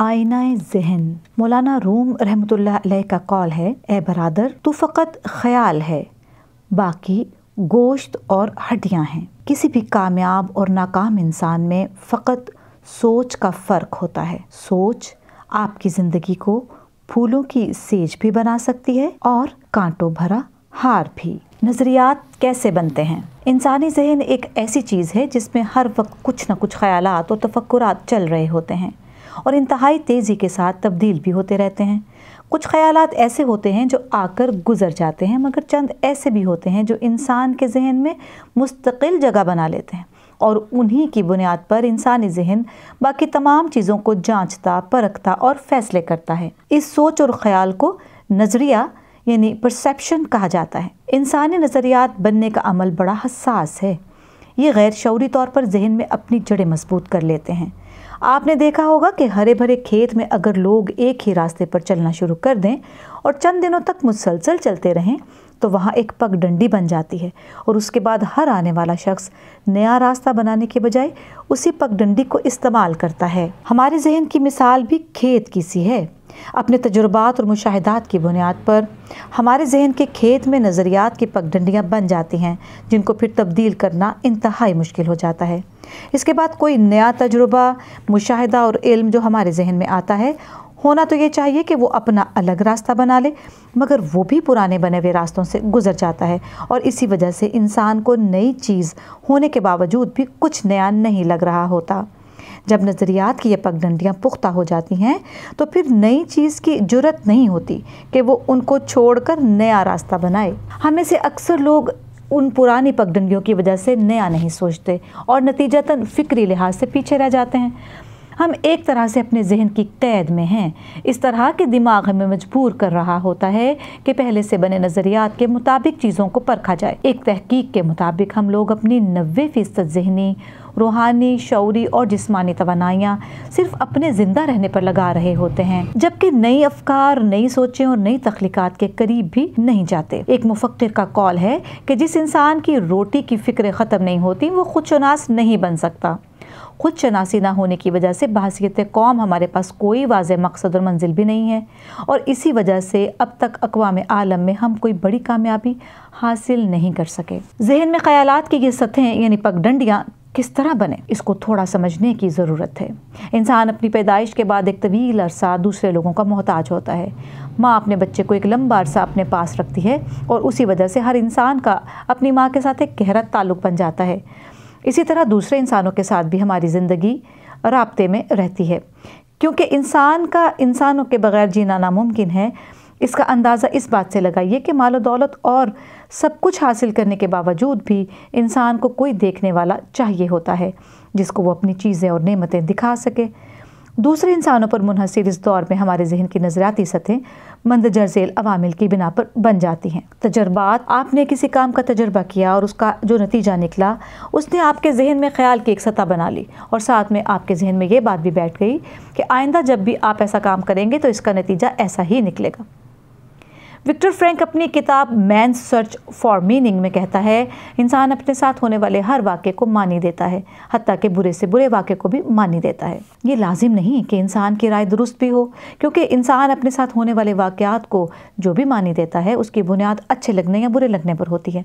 आयना जहन मौलाना रूम रहमत का कॉल है ए बरदर तो फ़कत ख्याल है बाकी गोश्त और हड्डियाँ हैं किसी भी कामयाब और नाकाम इंसान में फ़कत सोच का फ़र्क होता है सोच आपकी ज़िंदगी को फूलों की सेज भी बना सकती है और कांटों भरा हार भी नज़रियात कैसे बनते हैं इंसानी जहन एक ऐसी चीज़ है जिसमें हर वक्त कुछ ना कुछ ख्याल और तफक्रात चल रहे होते हैं और इंतहाई तेज़ी के साथ तब्दील भी होते रहते हैं कुछ ख्याल ऐसे होते हैं जो आकर गुजर जाते हैं मगर चंद ऐसे भी होते हैं जो इंसान के जहन में मुस्तकिल जगह बना लेते हैं और उन्हीं की बुनियाद पर इंसानी जहन बाकी तमाम चीज़ों को जांचता परखता और फैसले करता है इस सोच और ख्याल को नज़रिया यानी परसेप्शन कहा जाता है इंसानी नज़रियात बनने का अमल बड़ा हसास है ये गैर शौरी तौर पर जहन में अपनी जड़ें मजबूत कर लेते हैं आपने देखा होगा कि हरे भरे खेत में अगर लोग एक ही रास्ते पर चलना शुरू कर दें और चंद दिनों तक मुसलसल चलते रहें तो वहाँ एक पगडंडी बन जाती है और उसके बाद हर आने वाला शख्स नया रास्ता बनाने के बजाय उसी पगडंडी को इस्तेमाल करता है हमारे जहन की मिसाल भी खेत की सी है अपने तजुर्बात और मुशाहदात की बुनियाद पर हमारे जहन के खेत में नज़रियात की पगडंडियाँ बन जाती हैं जिनको फिर तब्दील करना इंतहाई मुश्किल हो जाता है इसके बाद कोई नया तजुर्बा मुशाहिदा और इल्म जो हमारे जहन में आता है होना तो ये चाहिए कि वो अपना अलग रास्ता बना ले मगर वो भी पुराने बने हुए रास्तों से गुजर जाता है और इसी वजह से इंसान को नई चीज़ होने के बावजूद भी कुछ नया नहीं लग रहा होता जब नज़रियात की ये पगडंडियाँ पुख्ता हो जाती हैं तो फिर नई चीज़ की जरूरत नहीं होती कि वो उनको छोड़कर नया रास्ता बनाए हमें से अक्सर लोग उन पुरानी पगडंडियों की वजह से नया नहीं सोचते और नतीजतन फ़िक्री लिहाज से पीछे रह जाते हैं हम एक तरह से अपने जहन की कैद में हैं इस तरह के दिमाग हमें मजबूर कर रहा होता है कि पहले से बने नज़रियात के मुताबिक चीज़ों को परखा जाए एक तहकीक के मुताबिक हम लोग अपनी नबे फ़ीसद जहनी रूहानी शौरी और जिसमानी तोानाइयाँ सिर्फ अपने ज़िंदा रहने पर लगा रहे होते हैं जबकि नई अफकार नई सोचें और नई तख्लीक़ात के करीब भी नहीं जाते एक मुफक्र का कॉल है कि जिस इंसान की रोटी की फ़िक्र ख़त्म नहीं होती वो खुदशनास नहीं बन सकता खुद शनासी ना होने की वजह से बासीत कौम हमारे पास कोई वाज मकसद और मंजिल भी नहीं है और इसी वजह से अब तक अकवाम आलम में हम कोई बड़ी कामयाबी हासिल नहीं कर सके जहन में ख्याल की ये सतहें यानी पगडंडियाँ किस तरह बने इसको थोड़ा समझने की ज़रूरत है इंसान अपनी पैदाइश के बाद एक तवील अरसा दूसरे लोगों का मोहताज होता है माँ अपने बच्चे को एक लंबा अरसा अपने पास रखती है और उसी वजह से हर इंसान का अपनी माँ के साथ एक गहरा ताल्लुक बन जाता है इसी तरह दूसरे इंसानों के साथ भी हमारी ज़िंदगी रबते में रहती है क्योंकि इंसान का इंसानों के बगैर जीना नामुमकिन है इसका अंदाज़ा इस बात से लगाइए कि मालो दौलत और सब कुछ हासिल करने के बावजूद भी इंसान को कोई देखने वाला चाहिए होता है जिसको वो अपनी चीज़ें और नमतें दिखा सके दूसरे इंसानों पर मुनहसर इस दौर में हमारे जहन की नज़रियाती सतहें मंदजर झेल अवामिल की बिना पर बन जाती हैं तजर्बात आपने किसी काम का तजर्बा किया और उसका जो नतीजा निकला उसने आपके जहन में ख्याल की एक सतह बना ली और साथ में आपके जहन में ये बात भी बैठ गई कि आइंदा जब भी आप ऐसा काम करेंगे तो इसका नतीजा ऐसा ही निकलेगा विक्टर फ्रैंक अपनी किताब मैन सर्च फॉर मीनिंग में कहता है इंसान अपने साथ होने वाले हर वाक्य को मानी देता है हती के बुरे से बुरे वाक्य को भी मानी देता है ये लाजिम नहीं कि इंसान की राय दुरुस्त भी हो क्योंकि इंसान अपने साथ होने वाले वाक़ात को जो भी मानी देता है उसकी बुनियाद अच्छे लगने या बुरे लगने पर होती है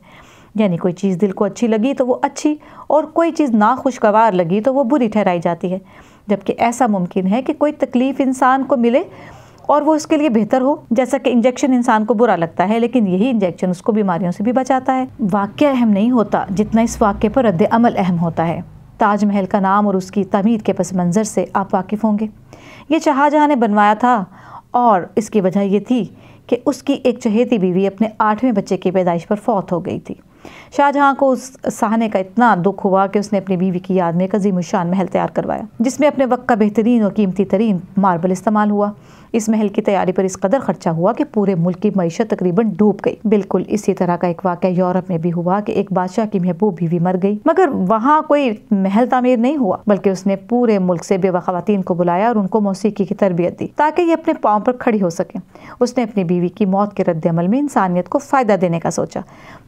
यानी कोई चीज़ दिल को अच्छी लगी तो वो अच्छी और कोई चीज़ नाखुशगवार लगी तो वो बुरी ठहराई जाती है जबकि ऐसा मुमकिन है कि कोई तकलीफ़ इंसान को मिले और वो इसके लिए बेहतर हो जैसा कि इंजेक्शन इंसान को बुरा लगता है लेकिन यही इंजेक्शन उसको बीमारियों से भी बचाता है वाक्य अहम नहीं होता जितना इस वाक्य पर रद्द अमल अहम होता है ताजमहल का नाम और उसकी तमीर के पस मंज़र से आप वाकिफ़ होंगे ये शाहजहाँ ने बनवाया था और इसकी वजह ये थी कि उसकी एक चहेती बीवी अपने आठवें बच्चे की पैदाइश पर फौत हो गई थी शाहजहाँ को उस सहने का इतना दुख हुआ कि उसने अपनी बीवी की याद में एक अजीम शान महल तैयार करवाया जिसमें अपने वक्त का बेहतरीन और कीमती तरीन मार्बल इस्तेमाल हुआ इस महल की तैयारी पर इस कदर खर्चा हुआ कि पूरे मुल्क की मीशत तकरीबन डूब गई बिल्कुल इसी तरह का एक वाक़ यूरोप में भी हुआ कि एक बादशाह की महबूब बीवी मर गई मगर वहाँ कोई महल तामीर नहीं हुआ बल्कि उसने पूरे मुल्क से बेवा खातन को बुलाया और उनको मौसीकी की तरबियत दी ताकि ये अपने पाँव पर खड़ी हो सके उसने अपनी बीवी की मौत के रद्दमल में इंसानियत को फ़ायदा देने का सोचा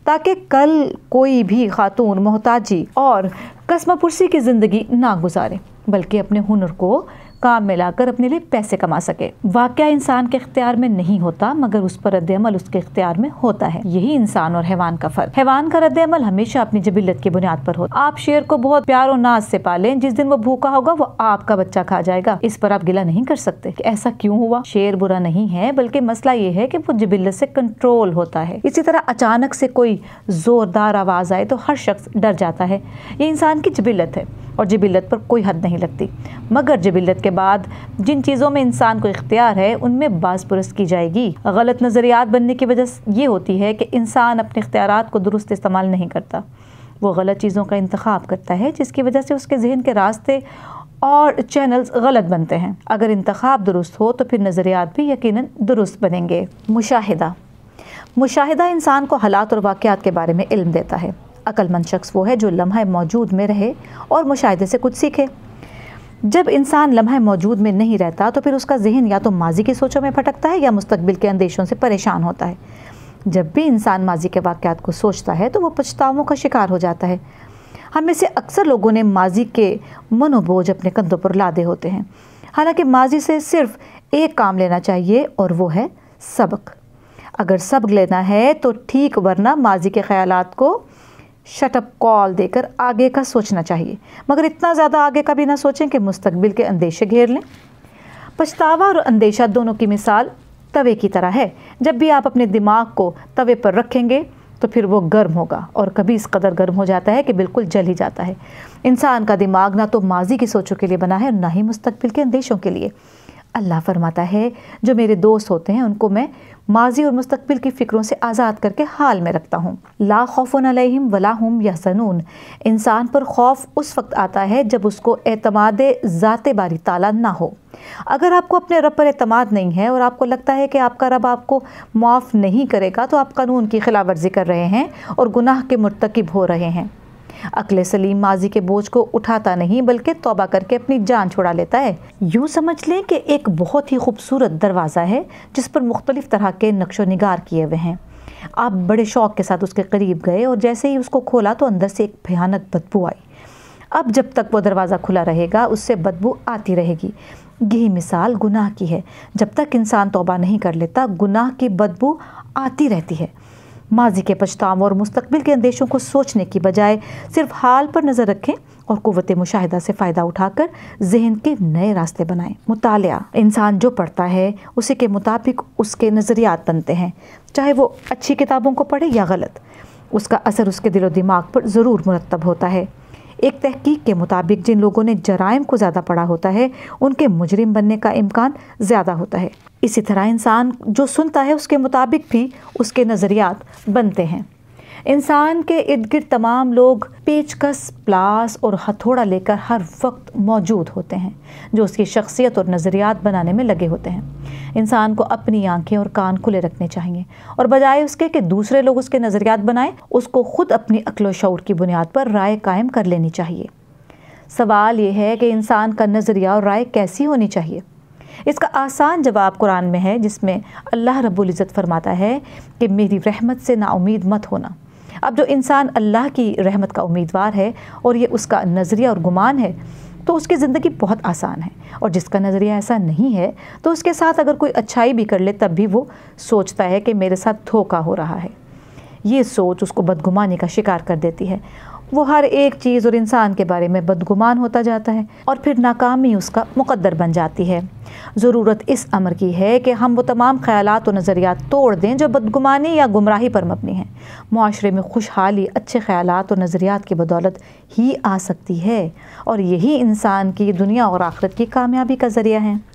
ताकि कल कोई भी खातून मोहताजी और पुरसी की ज़िंदगी ना गुजारे बल्कि अपने हुनर को काम में लाकर अपने लिए पैसे कमा सके वाक़ इंसान के अख्तियार में नहीं होता मगर उस पर रद्दमल उसके अख्तियार में होता है यही इंसान और हैवान का फर्क हैवान का रद्दमल हमेशा अपनी जबिलत की बुनियाद पर होता आप शेर को बहुत प्यार और नाज से पालें जिस दिन वो भूखा होगा वो आपका बच्चा खा जाएगा इस पर आप गिला नहीं कर सकते कि ऐसा क्यों हुआ शेर बुरा नहीं है बल्कि मसला ये है कि वो जबिलत से कंट्रोल होता है इसी तरह अचानक से कोई जोरदार आवाज़ आए तो हर शख्स डर जाता है ये इंसान की जबिलत है और जबिलत पर कोई हद नहीं लगती मगर जबिलत के के बाद जिन चीज़ों में इंसान को इख्तियार है उनमें बाज पुरस्त की जाएगी गलत नज़रियात बनने की वजह ये होती है कि इंसान अपने इख्तियार को दुरुस्त इस्तेमाल नहीं करता वो गलत चीज़ों का इंतखब करता है जिसकी वजह से उसके जहन के रास्ते और चैनल्स गलत बनते हैं अगर इंतखब दुरुस्त हो तो फिर नज़रियात भी यकीन दुरुस्त बनेंगे मुशाहिदा मुशाहिदा इंसान को हालात और वाक़ात के बारे में इल्म देता है अक्लमंद शख्स वो है जो लम्हा मौजूद में रहे और मुशाहे से कुछ सीखे जब इंसान लम्हे मौजूद में नहीं रहता तो फिर उसका जहन या तो माजी की सोचों में भटकता है या मुस्तबिल के अंदेशों से परेशान होता है जब भी इंसान माजी के वाक़ात को सोचता है तो वह पछतावों का शिकार हो जाता है हम में से अक्सर लोगों ने माजी के मनोबोझ अपने कंधों पर लादे होते हैं हालांकि माजी से सिर्फ एक काम लेना चाहिए और वो है सबक अगर सबक लेना है तो ठीक वरना माजी के ख़्याल को शटअप कॉल देकर आगे का सोचना चाहिए मगर इतना ज़्यादा आगे का भी ना सोचें कि मुस्तबिल के अंदेशे घेर लें पछतावा और अंदेशा दोनों की मिसाल तवे की तरह है जब भी आप अपने दिमाग को तवे पर रखेंगे तो फिर वो गर्म होगा और कभी इस कदर गर्म हो जाता है कि बिल्कुल जल ही जाता है इंसान का दिमाग ना तो माजी की सोचों के लिए बना है ना ही मुस्तबिल के अंदेशों के लिए अल्लाह फरमाता है जो मेरे दोस्त होते हैं उनको मैं माजी और मुस्तबिल की फ़िक्रों से आज़ाद करके हाल में रखता हूँ ला खौफन अलैहिम वला हम यासनून इंसान पर खौफ उस वक्त आता है जब उसको एतमाद ज़ात बारी ताला ना हो अगर आपको अपने रब पर अतमाद नहीं है और आपको लगता है कि आपका रब आपको माफ़ नहीं करेगा तो आप कानून की खिलाफ वर्जी कर रहे हैं और गुनाह के मरतकब हो रहे हैं अकल सलीम माजी के बोझ को उठाता नहीं बल्कि तोबा करके अपनी जान छुड़ा लेता है यूँ समझ लें कि एक बहुत ही खूबसूरत दरवाज़ा है जिस पर मुख्तलिफ़ तरह के नक्शो नगार किए हुए हैं आप बड़े शौक़ के साथ उसके करीब गए और जैसे ही उसको खोला तो अंदर से एक भयानक बदबू आई अब जब तक वो दरवाज़ा खुला रहेगा उससे बदबू आती रहेगी यही मिसाल गुनाह की है जब तक इंसान तोबा नहीं कर लेता गुनाह की बदबू आती रहती है माजी के पछताव और मुस्तबिल के अंदेशों को सोचने की बजाय सिर्फ हाल पर नज़र रखें और क़वत मुशाहिदा से फ़ायदा उठाकर जहन के नए रास्ते बनाएं मुताल इंसान जो पढ़ता है उसी के मुताबिक उसके नज़रियात बनते हैं चाहे वो अच्छी किताबों को पढ़े या गलत उसका असर उसके दिलो दिमाग पर ज़रूर मुरतब होता है एक तहकीक के मुताबिक जिन लोगों ने जराइम को ज़्यादा पढ़ा होता है उनके मुजरिम बनने का इम्कान ज़्यादा होता है इसी तरह इंसान जो सुनता है उसके मुताबिक भी उसके नज़रियात बनते हैं इंसान के इर्द गिर्द तमाम लोग पेचकस प्लास और हथौड़ा लेकर हर वक्त मौजूद होते हैं जो उसकी शख्सियत और नज़रियात बनाने में लगे होते हैं इंसान को अपनी आंखें और कान खुले रखने चाहिए और बजाय उसके कि दूसरे लोग उसके नज़रियात बनाएं उसको खुद अपनी अक्ल की बुनियाद पर राय कायम कर लेनी चाहिए सवाल यह है कि इंसान का नज़रिया और राय कैसी होनी चाहिए इसका आसान जवाब कुरान में है जिसमें अल्लाह रब्बुल इज़्ज़त फरमाता है कि मेरी रहमत से नाउमीद मत होना अब जो इंसान अल्लाह की रहमत का उम्मीदवार है और ये उसका नज़रिया और गुमान है तो उसकी ज़िंदगी बहुत आसान है और जिसका नज़रिया ऐसा नहीं है तो उसके साथ अगर कोई अच्छाई भी कर ले तब भी वो सोचता है कि मेरे साथ धोखा हो रहा है ये सोच उसको बदगुमानी का शिकार कर देती है वो हर एक चीज़ और इंसान के बारे में बदगुमान होता जाता है और फिर नाकामी उसका मुकद्दर बन जाती है ज़रूरत इस अमर की है कि हम वो तमाम ख्याल और नज़रियात तोड़ दें जो बदगुमानी या गुमराही पर मबनी हैं माशरे में खुशहाली अच्छे ख्याल और नज़रियात की बदौलत ही आ सकती है और यही इंसान की दुनिया और आखरत की कामयाबी का ज़रिया है